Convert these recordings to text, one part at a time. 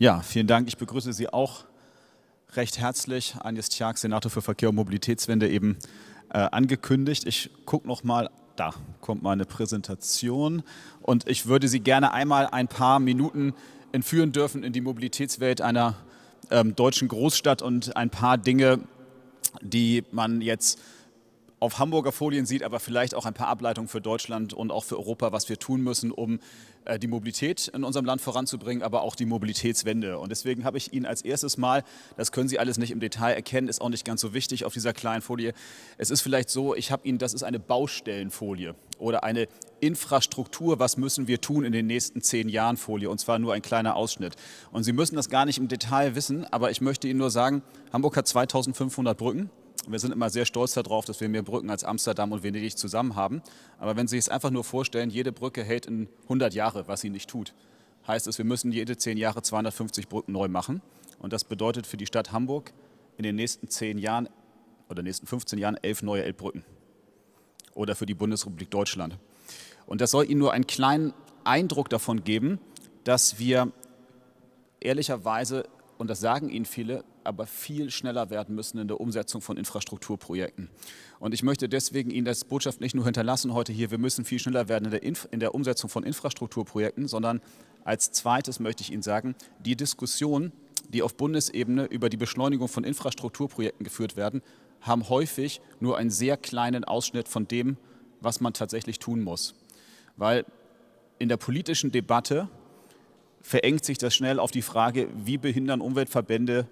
Ja, vielen Dank. Ich begrüße Sie auch recht herzlich. Agnes Tjag, Senator für Verkehr und Mobilitätswende, eben äh, angekündigt. Ich gucke noch mal, da kommt meine Präsentation. Und ich würde Sie gerne einmal ein paar Minuten entführen dürfen in die Mobilitätswelt einer ähm, deutschen Großstadt und ein paar Dinge, die man jetzt auf Hamburger Folien sieht, aber vielleicht auch ein paar Ableitungen für Deutschland und auch für Europa, was wir tun müssen, um äh, die Mobilität in unserem Land voranzubringen, aber auch die Mobilitätswende. Und deswegen habe ich Ihnen als erstes Mal, das können Sie alles nicht im Detail erkennen, ist auch nicht ganz so wichtig auf dieser kleinen Folie. Es ist vielleicht so, ich habe Ihnen, das ist eine Baustellenfolie oder eine Infrastruktur, was müssen wir tun in den nächsten zehn Jahren Folie und zwar nur ein kleiner Ausschnitt. Und Sie müssen das gar nicht im Detail wissen, aber ich möchte Ihnen nur sagen, Hamburg hat 2500 Brücken wir sind immer sehr stolz darauf, dass wir mehr Brücken als Amsterdam und Venedig zusammen haben. Aber wenn Sie sich es einfach nur vorstellen, jede Brücke hält in 100 Jahre, was sie nicht tut, heißt es, wir müssen jede 10 Jahre 250 Brücken neu machen. Und das bedeutet für die Stadt Hamburg in den nächsten 10 Jahren oder nächsten 15 Jahren elf neue Elbbrücken. Oder für die Bundesrepublik Deutschland. Und das soll Ihnen nur einen kleinen Eindruck davon geben, dass wir ehrlicherweise und das sagen Ihnen viele, aber viel schneller werden müssen in der Umsetzung von Infrastrukturprojekten. Und ich möchte deswegen Ihnen das Botschaft nicht nur hinterlassen heute hier, wir müssen viel schneller werden in der, Inf in der Umsetzung von Infrastrukturprojekten, sondern als zweites möchte ich Ihnen sagen, die Diskussionen, die auf Bundesebene über die Beschleunigung von Infrastrukturprojekten geführt werden, haben häufig nur einen sehr kleinen Ausschnitt von dem, was man tatsächlich tun muss. Weil in der politischen Debatte verengt sich das schnell auf die Frage, wie behindern Umweltverbände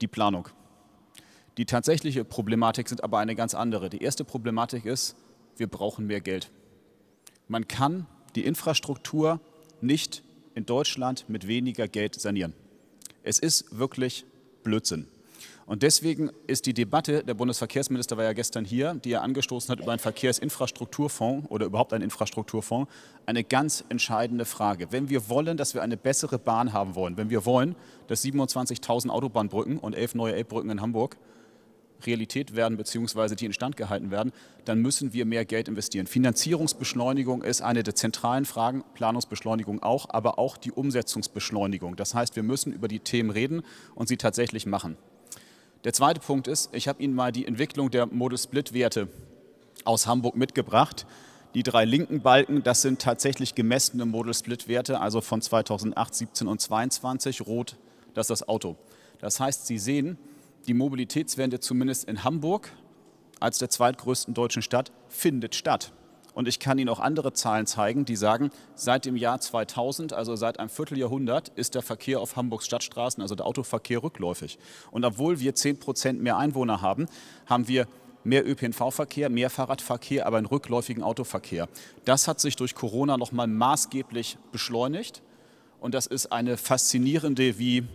die Planung. Die tatsächliche Problematik sind aber eine ganz andere. Die erste Problematik ist, wir brauchen mehr Geld. Man kann die Infrastruktur nicht in Deutschland mit weniger Geld sanieren. Es ist wirklich Blödsinn. Und deswegen ist die Debatte, der Bundesverkehrsminister war ja gestern hier, die er angestoßen hat über einen Verkehrsinfrastrukturfonds oder überhaupt einen Infrastrukturfonds, eine ganz entscheidende Frage. Wenn wir wollen, dass wir eine bessere Bahn haben wollen, wenn wir wollen, dass 27.000 Autobahnbrücken und elf neue Elbbrücken in Hamburg Realität werden bzw. die instand gehalten werden, dann müssen wir mehr Geld investieren. Finanzierungsbeschleunigung ist eine der zentralen Fragen, Planungsbeschleunigung auch, aber auch die Umsetzungsbeschleunigung. Das heißt, wir müssen über die Themen reden und sie tatsächlich machen. Der zweite Punkt ist, ich habe Ihnen mal die Entwicklung der Model-Split-Werte aus Hamburg mitgebracht. Die drei linken Balken, das sind tatsächlich gemessene Model-Split-Werte, also von 2008, 17 und 22. Rot, das ist das Auto. Das heißt, Sie sehen, die Mobilitätswende zumindest in Hamburg als der zweitgrößten deutschen Stadt findet statt. Und ich kann Ihnen auch andere Zahlen zeigen, die sagen, seit dem Jahr 2000, also seit einem Vierteljahrhundert, ist der Verkehr auf Hamburgs Stadtstraßen, also der Autoverkehr, rückläufig. Und obwohl wir 10 Prozent mehr Einwohner haben, haben wir mehr ÖPNV-Verkehr, mehr Fahrradverkehr, aber einen rückläufigen Autoverkehr. Das hat sich durch Corona nochmal maßgeblich beschleunigt. Und das ist eine faszinierende, wie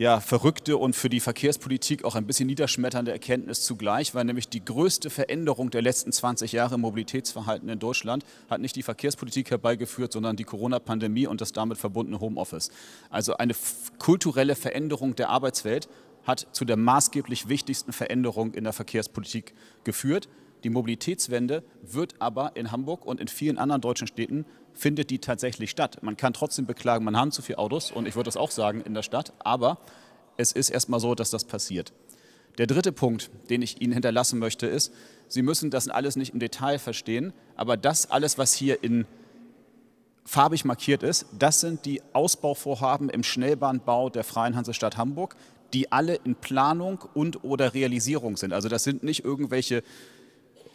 ja, verrückte und für die Verkehrspolitik auch ein bisschen niederschmetternde Erkenntnis zugleich, weil nämlich die größte Veränderung der letzten 20 Jahre im Mobilitätsverhalten in Deutschland hat nicht die Verkehrspolitik herbeigeführt, sondern die Corona-Pandemie und das damit verbundene Homeoffice. Also eine kulturelle Veränderung der Arbeitswelt hat zu der maßgeblich wichtigsten Veränderung in der Verkehrspolitik geführt. Die Mobilitätswende wird aber in Hamburg und in vielen anderen deutschen Städten findet die tatsächlich statt. Man kann trotzdem beklagen, man hat zu viele Autos und ich würde das auch sagen in der Stadt, aber es ist erstmal so, dass das passiert. Der dritte Punkt, den ich Ihnen hinterlassen möchte, ist, Sie müssen das alles nicht im Detail verstehen, aber das alles, was hier in farbig markiert ist, das sind die Ausbauvorhaben im Schnellbahnbau der Freien Hansestadt Hamburg, die alle in Planung und oder Realisierung sind. Also das sind nicht irgendwelche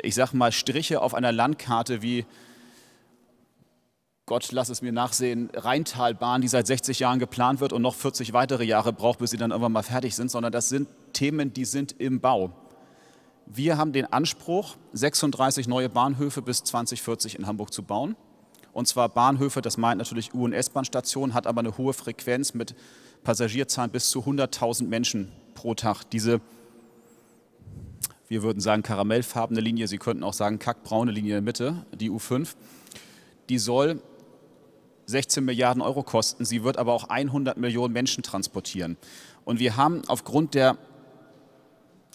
ich sag mal, Striche auf einer Landkarte wie, Gott lass es mir nachsehen, Rheintalbahn, die seit 60 Jahren geplant wird und noch 40 weitere Jahre braucht, bis sie dann irgendwann mal fertig sind, sondern das sind Themen, die sind im Bau. Wir haben den Anspruch, 36 neue Bahnhöfe bis 2040 in Hamburg zu bauen. Und zwar Bahnhöfe, das meint natürlich U- und S-Bahn-Stationen, hat aber eine hohe Frequenz mit Passagierzahlen bis zu 100.000 Menschen pro Tag. Diese wir würden sagen karamellfarbene Linie, Sie könnten auch sagen kackbraune Linie in der Mitte, die U5, die soll 16 Milliarden Euro kosten. Sie wird aber auch 100 Millionen Menschen transportieren. Und wir haben aufgrund der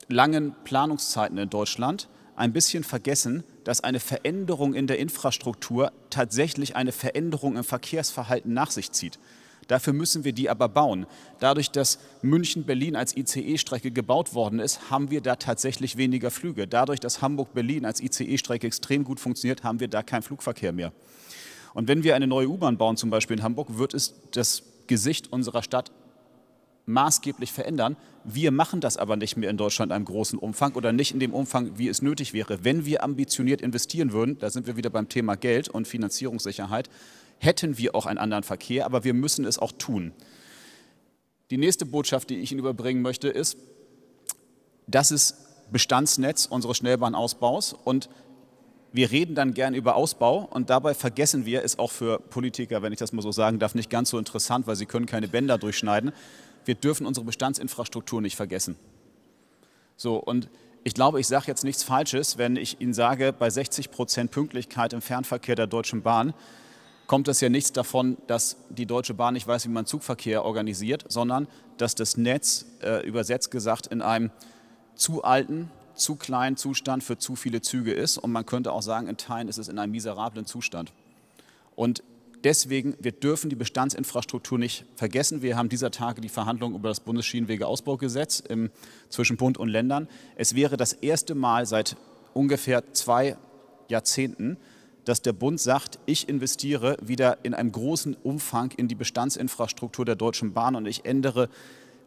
langen Planungszeiten in Deutschland ein bisschen vergessen, dass eine Veränderung in der Infrastruktur tatsächlich eine Veränderung im Verkehrsverhalten nach sich zieht. Dafür müssen wir die aber bauen. Dadurch, dass München-Berlin als ICE-Strecke gebaut worden ist, haben wir da tatsächlich weniger Flüge. Dadurch, dass Hamburg-Berlin als ICE-Strecke extrem gut funktioniert, haben wir da keinen Flugverkehr mehr. Und wenn wir eine neue U-Bahn bauen, zum Beispiel in Hamburg, wird es das Gesicht unserer Stadt maßgeblich verändern. Wir machen das aber nicht mehr in Deutschland in einem großen Umfang oder nicht in dem Umfang, wie es nötig wäre. Wenn wir ambitioniert investieren würden, da sind wir wieder beim Thema Geld und Finanzierungssicherheit, hätten wir auch einen anderen Verkehr, aber wir müssen es auch tun. Die nächste Botschaft, die ich Ihnen überbringen möchte, ist, das ist Bestandsnetz unseres Schnellbahnausbaus und wir reden dann gern über Ausbau und dabei vergessen wir, ist auch für Politiker, wenn ich das mal so sagen darf, nicht ganz so interessant, weil sie können keine Bänder durchschneiden. Wir dürfen unsere Bestandsinfrastruktur nicht vergessen. So, und ich glaube, ich sage jetzt nichts Falsches, wenn ich Ihnen sage, bei 60 Prozent Pünktlichkeit im Fernverkehr der Deutschen Bahn kommt es ja nichts davon, dass die Deutsche Bahn nicht weiß, wie man Zugverkehr organisiert, sondern dass das Netz, äh, übersetzt gesagt, in einem zu alten, zu kleinen Zustand für zu viele Züge ist. Und man könnte auch sagen, in Teilen ist es in einem miserablen Zustand. Und deswegen, wir dürfen die Bestandsinfrastruktur nicht vergessen. Wir haben dieser Tage die Verhandlungen über das Bundesschienenwegeausbaugesetz im, zwischen Bund und Ländern. Es wäre das erste Mal seit ungefähr zwei Jahrzehnten, dass der Bund sagt, ich investiere wieder in einem großen Umfang in die Bestandsinfrastruktur der Deutschen Bahn und ich ändere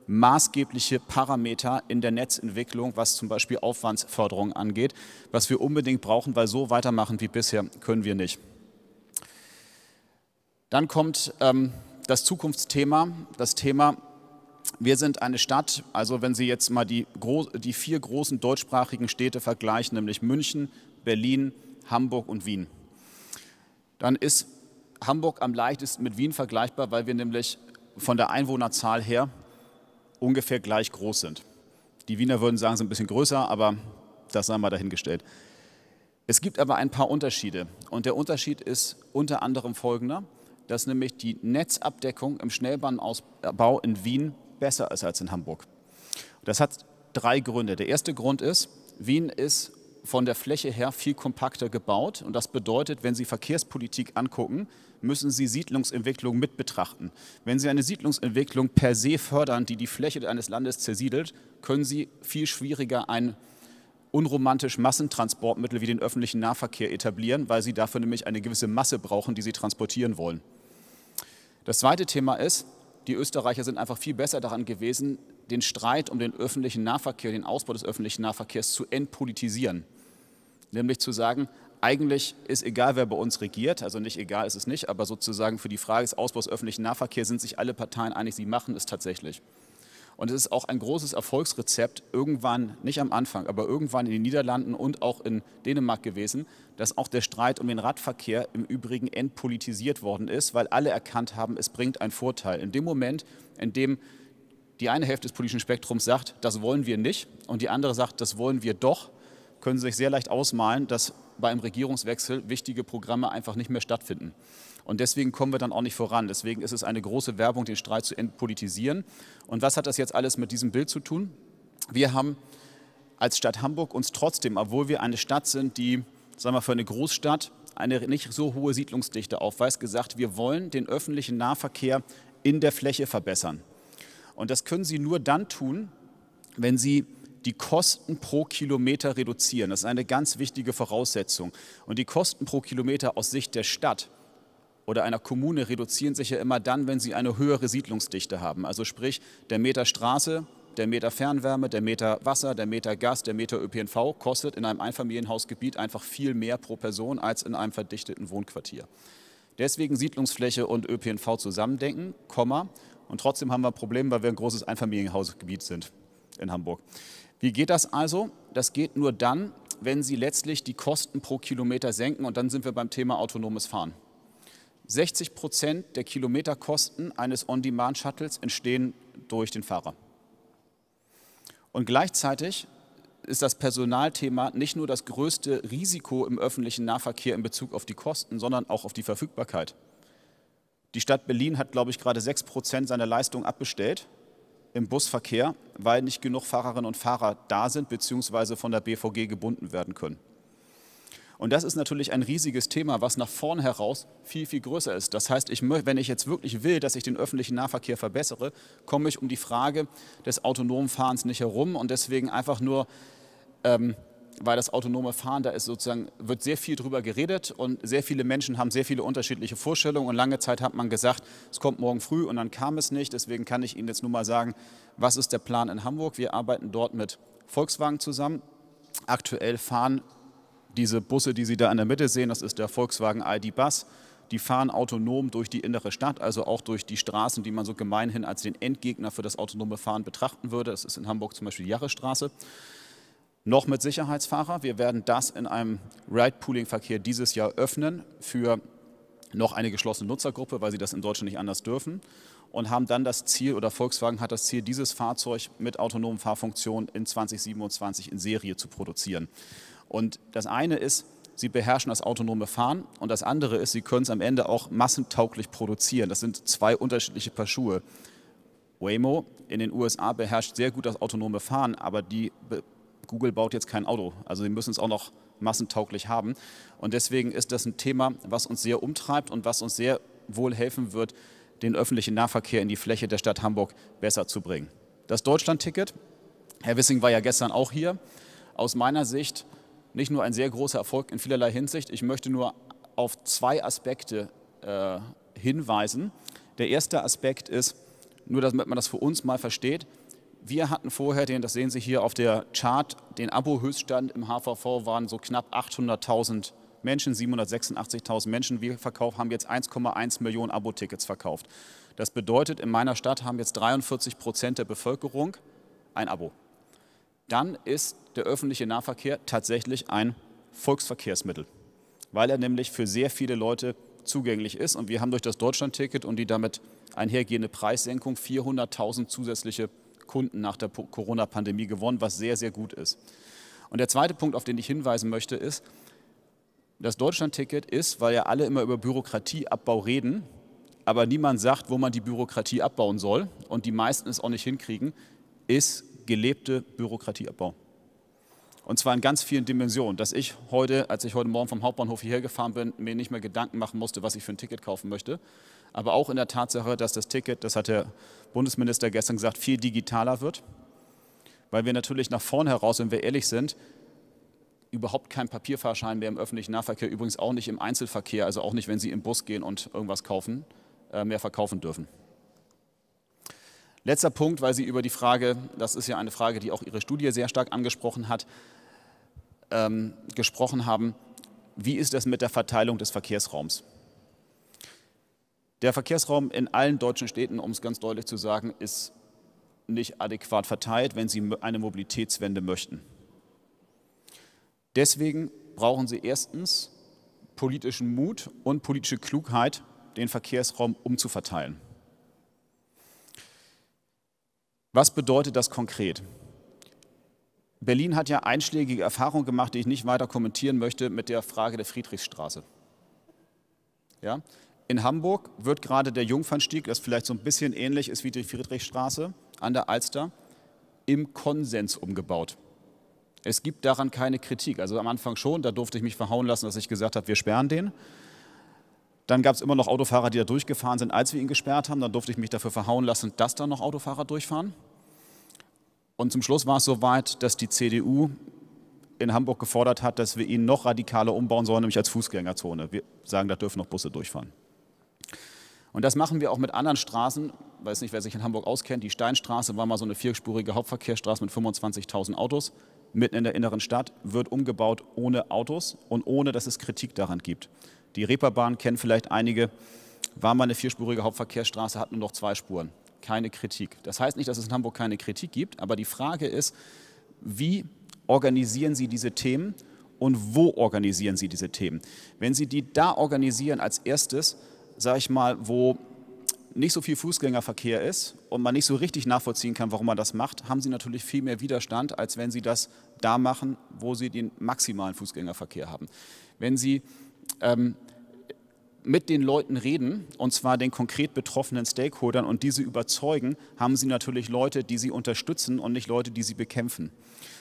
maßgebliche Parameter in der Netzentwicklung, was zum Beispiel Aufwandsförderung angeht, was wir unbedingt brauchen, weil so weitermachen wie bisher können wir nicht. Dann kommt ähm, das Zukunftsthema, das Thema, wir sind eine Stadt, also wenn Sie jetzt mal die, die vier großen deutschsprachigen Städte vergleichen, nämlich München, Berlin, Hamburg und Wien dann ist Hamburg am leichtesten mit Wien vergleichbar, weil wir nämlich von der Einwohnerzahl her ungefähr gleich groß sind. Die Wiener würden sagen, sie sind ein bisschen größer, aber das sei mal dahingestellt. Es gibt aber ein paar Unterschiede. Und der Unterschied ist unter anderem folgender, dass nämlich die Netzabdeckung im Schnellbahnausbau in Wien besser ist als in Hamburg. Das hat drei Gründe. Der erste Grund ist, Wien ist von der Fläche her viel kompakter gebaut. Und das bedeutet, wenn Sie Verkehrspolitik angucken, müssen Sie Siedlungsentwicklung mit betrachten. Wenn Sie eine Siedlungsentwicklung per se fördern, die die Fläche eines Landes zersiedelt, können Sie viel schwieriger ein unromantisch Massentransportmittel wie den öffentlichen Nahverkehr etablieren, weil Sie dafür nämlich eine gewisse Masse brauchen, die Sie transportieren wollen. Das zweite Thema ist, die Österreicher sind einfach viel besser daran gewesen, den Streit um den öffentlichen Nahverkehr, den Ausbau des öffentlichen Nahverkehrs zu entpolitisieren nämlich zu sagen, eigentlich ist egal, wer bei uns regiert, also nicht egal ist es nicht, aber sozusagen für die Frage des Ausbaus öffentlichen Nahverkehrs sind sich alle Parteien einig, sie machen es tatsächlich. Und es ist auch ein großes Erfolgsrezept irgendwann, nicht am Anfang, aber irgendwann in den Niederlanden und auch in Dänemark gewesen, dass auch der Streit um den Radverkehr im Übrigen entpolitisiert worden ist, weil alle erkannt haben, es bringt einen Vorteil. In dem Moment, in dem die eine Hälfte des politischen Spektrums sagt, das wollen wir nicht und die andere sagt, das wollen wir doch, können Sie sich sehr leicht ausmalen, dass bei einem Regierungswechsel wichtige Programme einfach nicht mehr stattfinden. Und deswegen kommen wir dann auch nicht voran. Deswegen ist es eine große Werbung, den Streit zu entpolitisieren. Und was hat das jetzt alles mit diesem Bild zu tun? Wir haben als Stadt Hamburg uns trotzdem, obwohl wir eine Stadt sind, die, sagen wir, für eine Großstadt eine nicht so hohe Siedlungsdichte aufweist, gesagt, wir wollen den öffentlichen Nahverkehr in der Fläche verbessern. Und das können Sie nur dann tun, wenn Sie die Kosten pro Kilometer reduzieren. Das ist eine ganz wichtige Voraussetzung. Und die Kosten pro Kilometer aus Sicht der Stadt oder einer Kommune reduzieren sich ja immer dann, wenn sie eine höhere Siedlungsdichte haben. Also sprich, der Meter Straße, der Meter Fernwärme, der Meter Wasser, der Meter Gas, der Meter ÖPNV kostet in einem Einfamilienhausgebiet einfach viel mehr pro Person als in einem verdichteten Wohnquartier. Deswegen Siedlungsfläche und ÖPNV zusammendenken, Komma. Und trotzdem haben wir ein Problem, weil wir ein großes Einfamilienhausgebiet sind in Hamburg. Wie geht das also? Das geht nur dann, wenn Sie letztlich die Kosten pro Kilometer senken und dann sind wir beim Thema autonomes Fahren. 60 Prozent der Kilometerkosten eines On-Demand-Shuttles entstehen durch den Fahrer. Und gleichzeitig ist das Personalthema nicht nur das größte Risiko im öffentlichen Nahverkehr in Bezug auf die Kosten, sondern auch auf die Verfügbarkeit. Die Stadt Berlin hat, glaube ich, gerade 6 Prozent seiner Leistung abbestellt im Busverkehr, weil nicht genug Fahrerinnen und Fahrer da sind bzw. von der BVG gebunden werden können. Und das ist natürlich ein riesiges Thema, was nach vorn heraus viel, viel größer ist. Das heißt, ich, wenn ich jetzt wirklich will, dass ich den öffentlichen Nahverkehr verbessere, komme ich um die Frage des autonomen Fahrens nicht herum und deswegen einfach nur ähm, weil das autonome Fahren, da ist sozusagen, wird sehr viel drüber geredet und sehr viele Menschen haben sehr viele unterschiedliche Vorstellungen und lange Zeit hat man gesagt, es kommt morgen früh und dann kam es nicht. Deswegen kann ich Ihnen jetzt nur mal sagen, was ist der Plan in Hamburg? Wir arbeiten dort mit Volkswagen zusammen. Aktuell fahren diese Busse, die Sie da in der Mitte sehen, das ist der Volkswagen ID Bus. Die fahren autonom durch die innere Stadt, also auch durch die Straßen, die man so gemeinhin als den Endgegner für das autonome Fahren betrachten würde. Das ist in Hamburg zum Beispiel die Jahresstraße noch mit Sicherheitsfahrer. Wir werden das in einem Ride-Pooling-Verkehr dieses Jahr öffnen für noch eine geschlossene Nutzergruppe, weil sie das in Deutschland nicht anders dürfen und haben dann das Ziel oder Volkswagen hat das Ziel, dieses Fahrzeug mit autonomen Fahrfunktionen in 2027 in Serie zu produzieren. Und das eine ist, sie beherrschen das autonome Fahren und das andere ist, sie können es am Ende auch massentauglich produzieren. Das sind zwei unterschiedliche Paar Schuhe. Waymo in den USA beherrscht sehr gut das autonome Fahren, aber die Google baut jetzt kein Auto, also sie müssen es auch noch massentauglich haben. Und deswegen ist das ein Thema, was uns sehr umtreibt und was uns sehr wohl helfen wird, den öffentlichen Nahverkehr in die Fläche der Stadt Hamburg besser zu bringen. Das Deutschlandticket, Herr Wissing war ja gestern auch hier, aus meiner Sicht nicht nur ein sehr großer Erfolg in vielerlei Hinsicht, ich möchte nur auf zwei Aspekte äh, hinweisen. Der erste Aspekt ist, nur damit man das für uns mal versteht, wir hatten vorher, den, das sehen Sie hier auf der Chart, den Abo-Höchststand im HVV waren so knapp 800.000 Menschen, 786.000 Menschen. Wir verkaufen, haben jetzt 1,1 Millionen Abo-Tickets verkauft. Das bedeutet, in meiner Stadt haben jetzt 43 Prozent der Bevölkerung ein Abo. Dann ist der öffentliche Nahverkehr tatsächlich ein Volksverkehrsmittel, weil er nämlich für sehr viele Leute zugänglich ist. Und wir haben durch das Deutschland-Ticket und die damit einhergehende Preissenkung 400.000 zusätzliche Menschen Kunden nach der Corona-Pandemie gewonnen, was sehr, sehr gut ist. Und der zweite Punkt, auf den ich hinweisen möchte, ist, das Deutschland-Ticket ist, weil ja alle immer über Bürokratieabbau reden, aber niemand sagt, wo man die Bürokratie abbauen soll und die meisten es auch nicht hinkriegen, ist gelebte Bürokratieabbau. Und zwar in ganz vielen Dimensionen, dass ich heute, als ich heute Morgen vom Hauptbahnhof hierher gefahren bin, mir nicht mehr Gedanken machen musste, was ich für ein Ticket kaufen möchte. Aber auch in der Tatsache, dass das Ticket, das hat der Bundesminister gestern gesagt, viel digitaler wird. Weil wir natürlich nach vorn heraus, wenn wir ehrlich sind, überhaupt keinen Papierfahrschein mehr im öffentlichen Nahverkehr, übrigens auch nicht im Einzelverkehr, also auch nicht, wenn Sie im Bus gehen und irgendwas kaufen, äh, mehr verkaufen dürfen. Letzter Punkt, weil Sie über die Frage, das ist ja eine Frage, die auch Ihre Studie sehr stark angesprochen hat, ähm, gesprochen haben. Wie ist das mit der Verteilung des Verkehrsraums? Der Verkehrsraum in allen deutschen Städten, um es ganz deutlich zu sagen, ist nicht adäquat verteilt, wenn Sie eine Mobilitätswende möchten. Deswegen brauchen Sie erstens politischen Mut und politische Klugheit, den Verkehrsraum umzuverteilen. Was bedeutet das konkret? Berlin hat ja einschlägige Erfahrungen gemacht, die ich nicht weiter kommentieren möchte, mit der Frage der Friedrichstraße. Ja? In Hamburg wird gerade der Jungfernstieg, das vielleicht so ein bisschen ähnlich ist wie die Friedrichstraße an der Alster, im Konsens umgebaut. Es gibt daran keine Kritik. Also am Anfang schon, da durfte ich mich verhauen lassen, dass ich gesagt habe, wir sperren den. Dann gab es immer noch Autofahrer, die da durchgefahren sind, als wir ihn gesperrt haben. Dann durfte ich mich dafür verhauen lassen, dass da noch Autofahrer durchfahren. Und zum Schluss war es so weit, dass die CDU in Hamburg gefordert hat, dass wir ihn noch radikaler umbauen sollen, nämlich als Fußgängerzone. Wir sagen, da dürfen noch Busse durchfahren. Und das machen wir auch mit anderen Straßen. Ich Weiß nicht, wer sich in Hamburg auskennt. Die Steinstraße war mal so eine vierspurige Hauptverkehrsstraße mit 25.000 Autos. Mitten in der inneren Stadt wird umgebaut ohne Autos und ohne, dass es Kritik daran gibt. Die Reeperbahn kennen vielleicht einige, war mal eine vierspurige Hauptverkehrsstraße, hat nur noch zwei Spuren. Keine Kritik. Das heißt nicht, dass es in Hamburg keine Kritik gibt, aber die Frage ist, wie organisieren Sie diese Themen und wo organisieren Sie diese Themen? Wenn Sie die da organisieren als erstes, sage ich mal, wo nicht so viel Fußgängerverkehr ist und man nicht so richtig nachvollziehen kann, warum man das macht, haben sie natürlich viel mehr Widerstand, als wenn sie das da machen, wo sie den maximalen Fußgängerverkehr haben. Wenn sie ähm, mit den Leuten reden, und zwar den konkret betroffenen Stakeholdern, und diese überzeugen, haben sie natürlich Leute, die sie unterstützen und nicht Leute, die sie bekämpfen.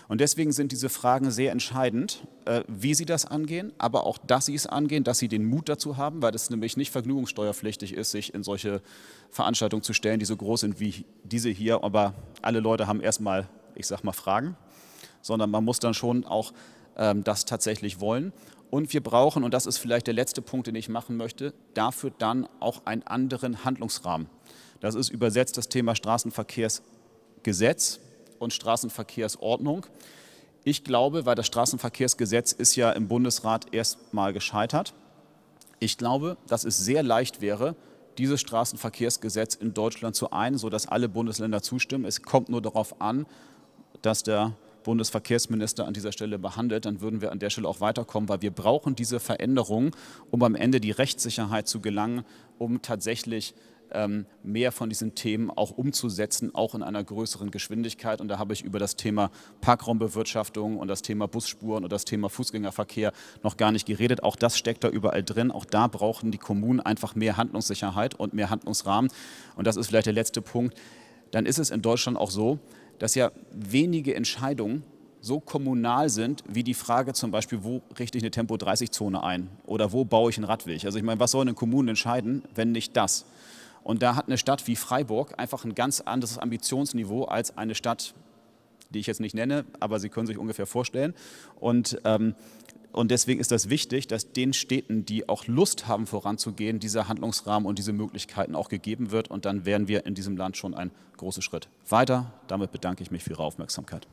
Und deswegen sind diese Fragen sehr entscheidend, äh, wie sie das angehen, aber auch, dass sie es angehen, dass sie den Mut dazu haben, weil es nämlich nicht vergnügungssteuerpflichtig ist, sich in solche Veranstaltungen zu stellen, die so groß sind wie diese hier. Aber alle Leute haben erstmal, ich sag mal, Fragen, sondern man muss dann schon auch ähm, das tatsächlich wollen. Und wir brauchen, und das ist vielleicht der letzte Punkt, den ich machen möchte, dafür dann auch einen anderen Handlungsrahmen. Das ist übersetzt das Thema Straßenverkehrsgesetz und Straßenverkehrsordnung. Ich glaube, weil das Straßenverkehrsgesetz ist ja im Bundesrat erstmal gescheitert. Ich glaube, dass es sehr leicht wäre, dieses Straßenverkehrsgesetz in Deutschland zu ein, sodass alle Bundesländer zustimmen. Es kommt nur darauf an, dass der Bundesverkehrsminister an dieser Stelle behandelt, dann würden wir an der Stelle auch weiterkommen, weil wir brauchen diese Veränderung, um am Ende die Rechtssicherheit zu gelangen, um tatsächlich ähm, mehr von diesen Themen auch umzusetzen, auch in einer größeren Geschwindigkeit. Und da habe ich über das Thema Parkraumbewirtschaftung und das Thema Busspuren und das Thema Fußgängerverkehr noch gar nicht geredet. Auch das steckt da überall drin. Auch da brauchen die Kommunen einfach mehr Handlungssicherheit und mehr Handlungsrahmen. Und das ist vielleicht der letzte Punkt. Dann ist es in Deutschland auch so, dass ja wenige Entscheidungen so kommunal sind, wie die Frage zum Beispiel, wo richte ich eine Tempo-30-Zone ein oder wo baue ich einen Radweg. Also ich meine, was sollen denn Kommunen entscheiden, wenn nicht das? Und da hat eine Stadt wie Freiburg einfach ein ganz anderes Ambitionsniveau als eine Stadt, die ich jetzt nicht nenne, aber Sie können sich ungefähr vorstellen. Und ähm, und deswegen ist das wichtig, dass den Städten, die auch Lust haben, voranzugehen, dieser Handlungsrahmen und diese Möglichkeiten auch gegeben wird. Und dann wären wir in diesem Land schon einen großen Schritt weiter. Damit bedanke ich mich für Ihre Aufmerksamkeit.